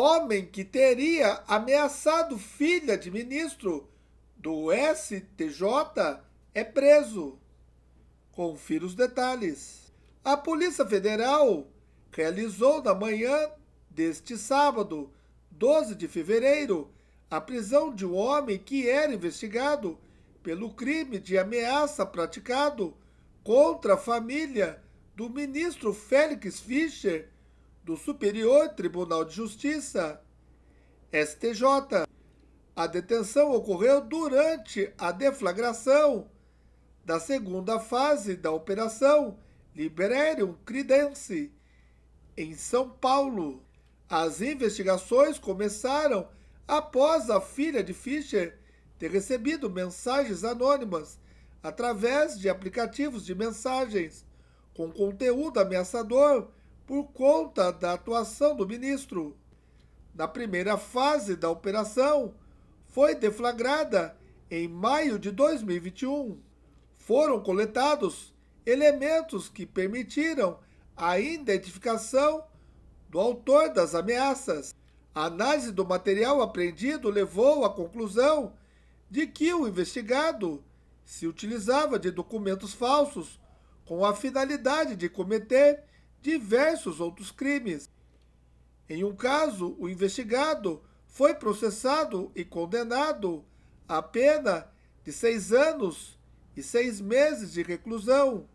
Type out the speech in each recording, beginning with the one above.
homem que teria ameaçado filha de ministro do STJ é preso. Confira os detalhes. A Polícia Federal realizou na manhã deste sábado, 12 de fevereiro, a prisão de um homem que era investigado pelo crime de ameaça praticado contra a família do ministro Félix Fischer do Superior Tribunal de Justiça, STJ. A detenção ocorreu durante a deflagração da segunda fase da Operação Liberarium Credence, em São Paulo. As investigações começaram após a filha de Fischer ter recebido mensagens anônimas através de aplicativos de mensagens com conteúdo ameaçador por conta da atuação do ministro. Na primeira fase da operação, foi deflagrada em maio de 2021. Foram coletados elementos que permitiram a identificação do autor das ameaças. A análise do material apreendido levou à conclusão de que o investigado se utilizava de documentos falsos com a finalidade de cometer diversos outros crimes. Em um caso, o investigado foi processado e condenado à pena de seis anos e seis meses de reclusão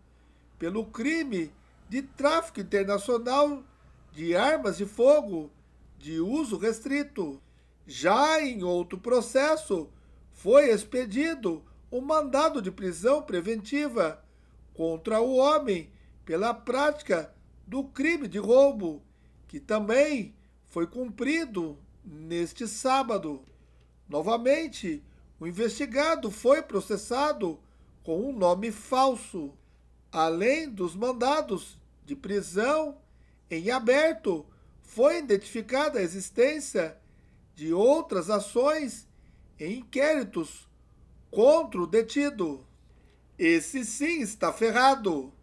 pelo crime de tráfico internacional de armas de fogo de uso restrito. Já em outro processo, foi expedido um mandado de prisão preventiva contra o homem pela prática do crime de roubo, que também foi cumprido neste sábado. Novamente, o investigado foi processado com um nome falso, além dos mandados de prisão em aberto foi identificada a existência de outras ações em inquéritos contra o detido. Esse sim está ferrado.